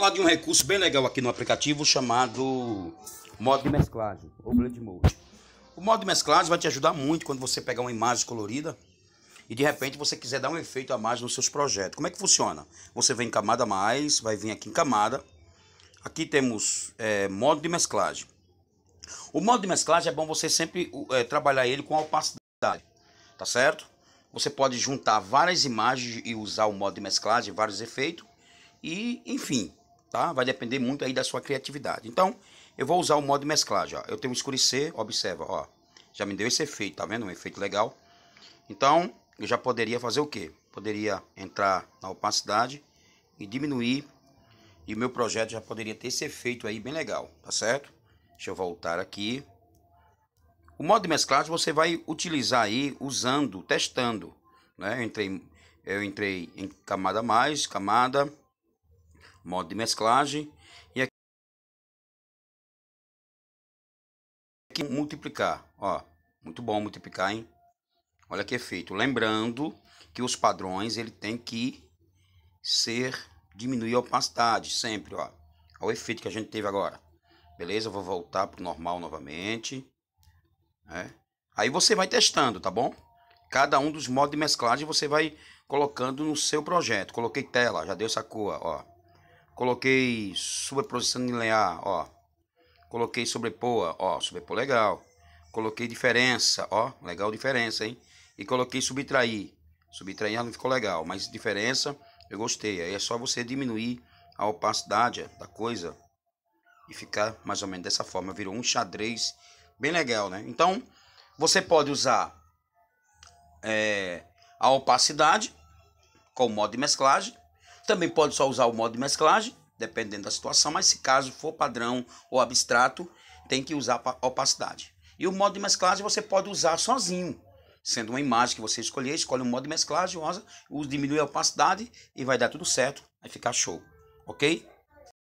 falar de um recurso bem legal aqui no aplicativo chamado modo de mesclagem ou blend mode. O modo de mesclagem vai te ajudar muito quando você pegar uma imagem colorida e de repente você quiser dar um efeito a mais nos seus projetos. Como é que funciona? Você vem em camada mais, vai vir aqui em camada. Aqui temos é, modo de mesclagem. O modo de mesclagem é bom você sempre é, trabalhar ele com a opacidade, tá certo? Você pode juntar várias imagens e usar o modo de mesclagem, vários efeitos e, enfim, tá? Vai depender muito aí da sua criatividade. Então, eu vou usar o modo mesclagem, ó. Eu tenho um escurecer, observa, ó. Já me deu esse efeito, tá vendo? Um efeito legal. Então, eu já poderia fazer o quê? Poderia entrar na opacidade e diminuir. E meu projeto já poderia ter esse efeito aí bem legal, tá certo? Deixa eu voltar aqui. O modo de mesclagem você vai utilizar aí usando, testando. Né? Eu, entrei, eu entrei em camada mais, camada, modo de mesclagem e aqui, aqui multiplicar, ó, muito bom multiplicar, hein? Olha que efeito, lembrando que os padrões ele tem que ser diminuir a opacidade sempre, ó. Olha o efeito que a gente teve agora. Beleza? Eu vou voltar o normal novamente, né? Aí você vai testando, tá bom? Cada um dos modos de mesclagem você vai colocando no seu projeto. Coloquei tela, já deu essa cor, ó. Coloquei sobreposição linear, ó. Coloquei sobrepoa, ó, sobrepor legal. Coloquei diferença, ó, legal diferença, hein? E coloquei subtrair. Subtrair não ficou legal, mas diferença eu gostei. Aí é só você diminuir a opacidade da coisa e ficar mais ou menos dessa forma. Virou um xadrez bem legal, né? Então, você pode usar é, a opacidade com o modo de mesclagem também pode só usar o modo de mesclagem, dependendo da situação, mas se caso for padrão ou abstrato, tem que usar opacidade. E o modo de mesclagem você pode usar sozinho, sendo uma imagem que você escolher, escolhe um modo de mesclagem, usa, diminui a opacidade e vai dar tudo certo, vai ficar show, ok?